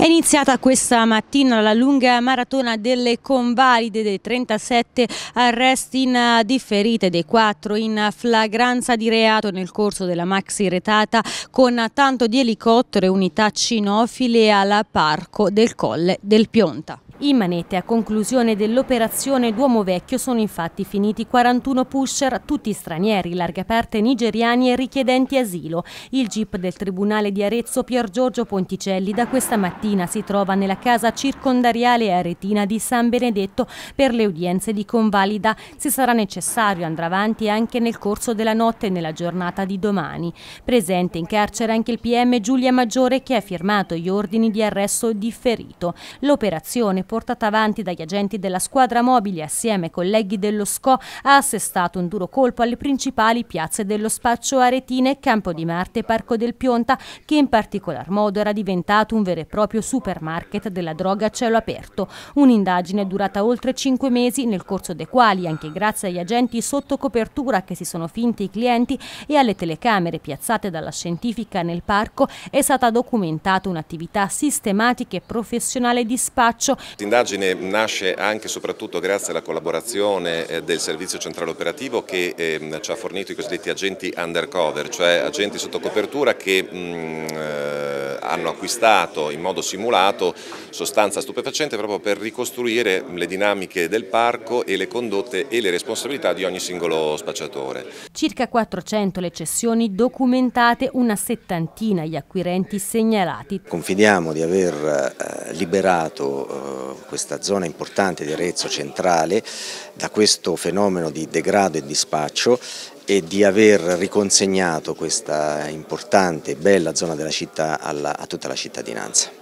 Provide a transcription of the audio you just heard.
È iniziata questa mattina la lunga maratona delle convalide dei 37 arresti in eh, differite, dei 4 in flagranza di reato nel corso della maxi retata con tanto di elicottero e unità cinofile al parco del Colle del Pionta. In manette a conclusione dell'operazione Duomo Vecchio sono infatti finiti 41 pusher, tutti stranieri, larga parte nigeriani e richiedenti asilo. Il GIP del Tribunale di Arezzo Pier Giorgio Ponticelli da questa mattina si trova nella casa circondariale aretina di San Benedetto per le udienze di convalida. Se sarà necessario andrà avanti anche nel corso della notte e nella giornata di domani. Presente in carcere anche il PM Giulia Maggiore che ha firmato gli ordini di arresto differito. L'operazione portata avanti dagli agenti della squadra mobili assieme ai colleghi dello SCO ha assestato un duro colpo alle principali piazze dello spaccio aretine, Campo di Marte e Parco del Pionta, che in particolar modo era diventato un vero e proprio supermarket della droga a cielo aperto. Un'indagine durata oltre cinque mesi, nel corso dei quali, anche grazie agli agenti sotto copertura che si sono finti i clienti e alle telecamere piazzate dalla scientifica nel parco, è stata documentata un'attività sistematica e professionale di spaccio questa indagine nasce anche e soprattutto grazie alla collaborazione eh, del Servizio Centrale Operativo che ehm, ci ha fornito i cosiddetti agenti undercover, cioè agenti sotto copertura che mm, hanno acquistato in modo simulato sostanza stupefacente proprio per ricostruire le dinamiche del parco e le condotte e le responsabilità di ogni singolo spacciatore. Circa 400 le cessioni documentate, una settantina gli acquirenti segnalati. Confidiamo di aver eh, liberato eh, questa zona importante di Arezzo centrale da questo fenomeno di degrado e di spaccio e di aver riconsegnato questa importante e bella zona della città alla, a tutta la cittadinanza.